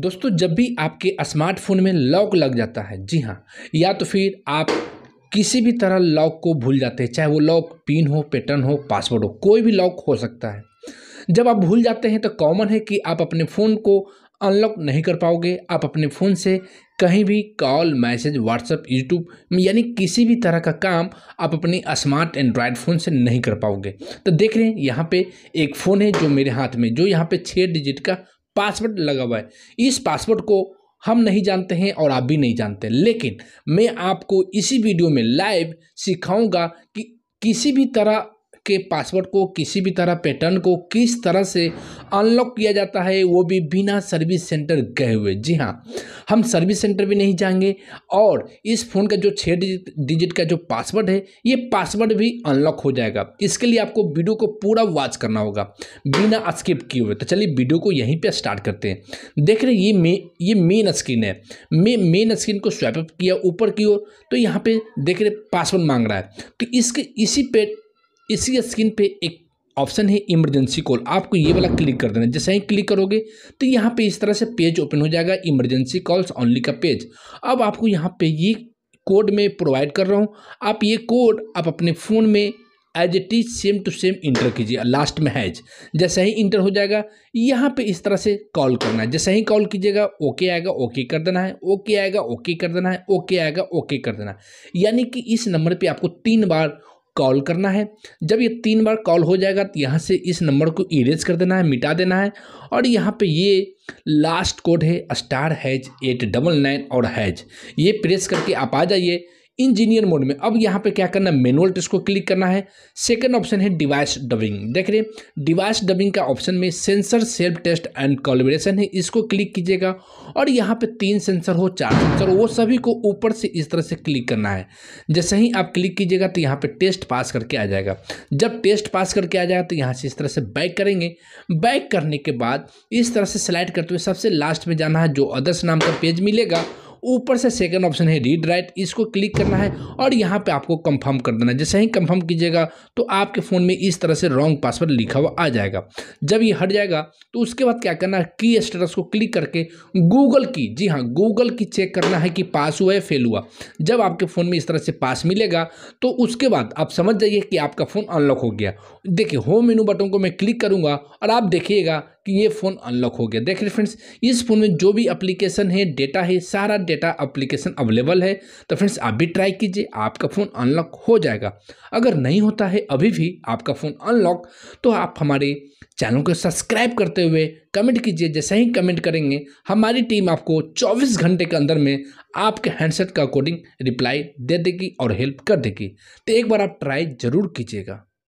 दोस्तों जब भी आपके स्मार्टफोन में लॉक लग जाता है जी हाँ या तो फिर आप किसी भी तरह लॉक को भूल जाते हैं चाहे वो लॉक पिन हो पैटर्न हो पासवर्ड हो कोई भी लॉक हो सकता है जब आप भूल जाते हैं तो कॉमन है कि आप अपने फ़ोन को अनलॉक नहीं कर पाओगे आप अपने फ़ोन से कहीं भी कॉल मैसेज व्हाट्सएप यूट्यूब यानी किसी भी तरह का काम आप अपने स्मार्ट एंड्रॉयड फ़ोन से नहीं कर पाओगे तो देख रहे हैं यहाँ पे एक फ़ोन है जो मेरे हाथ में जो यहाँ पे छः डिजिट का पासवर्ड लगा हुआ है इस पासवर्ड को हम नहीं जानते हैं और आप भी नहीं जानते लेकिन मैं आपको इसी वीडियो में लाइव सिखाऊंगा कि किसी भी तरह के पासवर्ड को किसी भी तरह पैटर्न को किस तरह से अनलॉक किया जाता है वो भी बिना सर्विस सेंटर गए हुए जी हाँ हम सर्विस सेंटर भी नहीं जाएंगे और इस फ़ोन का जो छः डिजिट डिजिट का जो पासवर्ड है ये पासवर्ड भी अनलॉक हो जाएगा इसके लिए आपको वीडियो को पूरा वॉच करना होगा बिना स्किप किए हुए तो चलिए वीडियो को यहीं पर स्टार्ट करते हैं देख रहे ये मे ये मेन स्क्रीन है मे मेन स्क्रीन को स्वैपअप किया ऊपर की ओर तो यहाँ पे देख रहे पासवर्ड मांग रहा है तो इसके इसी पे इसी स्क्रीन पे एक ऑप्शन है इमरजेंसी कॉल आपको ये वाला क्लिक कर देना जैसे ही क्लिक करोगे तो यहाँ पे इस तरह से पेज ओपन हो जाएगा इमरजेंसी कॉल्स ऑनली का पेज अब आपको यहाँ पे ये कोड में प्रोवाइड कर रहा हूँ आप ये कोड आप अपने फ़ोन में as it is same to same enter कीजिए लास्ट में हैज जैसे ही इंटर हो जाएगा यहाँ पे इस तरह से कॉल करना है जैसे ही कॉल कीजिएगा ओके आएगा ओके कर देना है ओके आएगा ओके कर देना है ओके आएगा ओके कर देना है यानी कि इस नंबर पे आपको तीन बार कॉल करना है जब ये तीन बार कॉल हो जाएगा तो यहाँ से इस नंबर को इरेज कर देना है मिटा देना है और यहाँ पे ये लास्ट कोड है star hash eight double nine और हैज ये प्रेस करके आप आ जाइए इंजीनियर मोड में अब यहाँ पे क्या करना है मैनुअल टेस्ट को क्लिक करना है सेकंड ऑप्शन है डिवाइस डबिंग देख रहे डिवाइस डबिंग का ऑप्शन में sensor self test and calibration है इसको क्लिक कीजिएगा और यहाँ पे तीन सेंसर हो चार सेंसर वो सभी को ऊपर से इस तरह से क्लिक करना है जैसे ही आप क्लिक कीजिएगा तो यहाँ पर टेस्ट पास करके आ जाएगा जब टेस्ट पास करके आ जाएगा तो यहाँ से इस तरह से बैक करेंगे बैक करने के बाद इस तरह से सिलेक्ट करते हुए सबसे लास्ट में जाना है जो अदर्स नाम का पेज मिलेगा ऊपर से सेकंड ऑप्शन है रीड राइट इसको क्लिक करना है और यहाँ पे आपको कंफर्म कर देना है जैसे ही कंफर्म कीजिएगा तो आपके फ़ोन में इस तरह से रॉन्ग पासवर्ड लिखा हुआ आ जाएगा जब ये हट जाएगा तो उसके बाद क्या करना है की स्टेटस को क्लिक करके गूगल की जी हाँ गूगल की चेक करना है कि पास हुआ या फेल हुआ जब आपके फ़ोन में इस तरह से पास मिलेगा तो उसके बाद आप समझ जाइए कि आपका फ़ोन अनलॉक हो गया देखिए होम मेनू बटन को मैं क्लिक करूँगा और आप देखिएगा कि ये फ़ोन अनलॉक हो गया देखिए फ्रेंड्स इस फ़ोन में जो भी अप्लीकेशन है डेटा है सारा डेटा अप्लीकेशन अवेलेबल है तो फ्रेंड्स आप भी ट्राई कीजिए आपका फ़ोन अनलॉक हो जाएगा अगर नहीं होता है अभी भी आपका फ़ोन अनलॉक तो आप हमारे चैनल को सब्सक्राइब करते हुए कमेंट कीजिए जैसे ही कमेंट करेंगे हमारी टीम आपको 24 घंटे के अंदर में आपके हैंडसेट का अकॉर्डिंग रिप्लाई दे देगी और हेल्प कर देगी तो एक बार आप ट्राई ज़रूर कीजिएगा